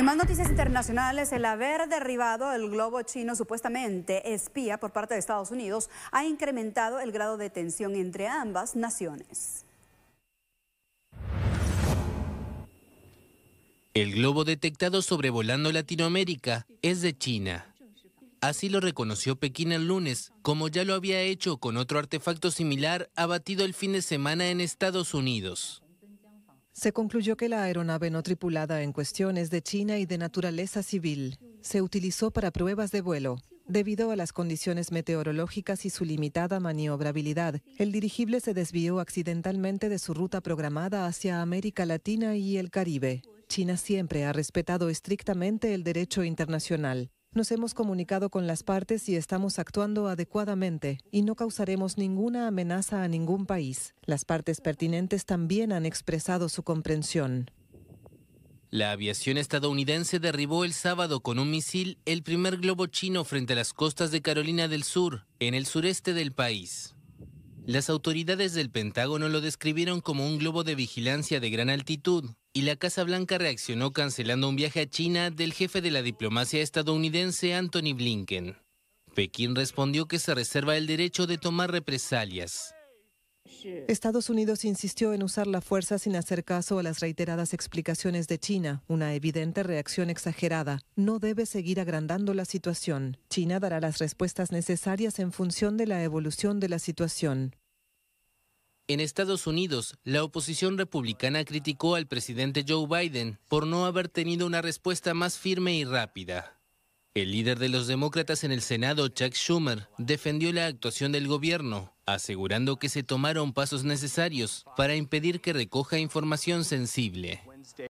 En más noticias internacionales, el haber derribado el globo chino supuestamente espía por parte de Estados Unidos ha incrementado el grado de tensión entre ambas naciones. El globo detectado sobrevolando Latinoamérica es de China. Así lo reconoció Pekín el lunes, como ya lo había hecho con otro artefacto similar abatido el fin de semana en Estados Unidos. Se concluyó que la aeronave no tripulada en cuestiones de China y de naturaleza civil. Se utilizó para pruebas de vuelo. Debido a las condiciones meteorológicas y su limitada maniobrabilidad, el dirigible se desvió accidentalmente de su ruta programada hacia América Latina y el Caribe. China siempre ha respetado estrictamente el derecho internacional. Nos hemos comunicado con las partes y estamos actuando adecuadamente y no causaremos ninguna amenaza a ningún país. Las partes pertinentes también han expresado su comprensión. La aviación estadounidense derribó el sábado con un misil el primer globo chino frente a las costas de Carolina del Sur, en el sureste del país. Las autoridades del Pentágono lo describieron como un globo de vigilancia de gran altitud, y la Casa Blanca reaccionó cancelando un viaje a China del jefe de la diplomacia estadounidense Anthony Blinken. Pekín respondió que se reserva el derecho de tomar represalias. Estados Unidos insistió en usar la fuerza sin hacer caso a las reiteradas explicaciones de China, una evidente reacción exagerada. No debe seguir agrandando la situación. China dará las respuestas necesarias en función de la evolución de la situación. En Estados Unidos, la oposición republicana criticó al presidente Joe Biden por no haber tenido una respuesta más firme y rápida. El líder de los demócratas en el Senado, Chuck Schumer, defendió la actuación del gobierno, asegurando que se tomaron pasos necesarios para impedir que recoja información sensible.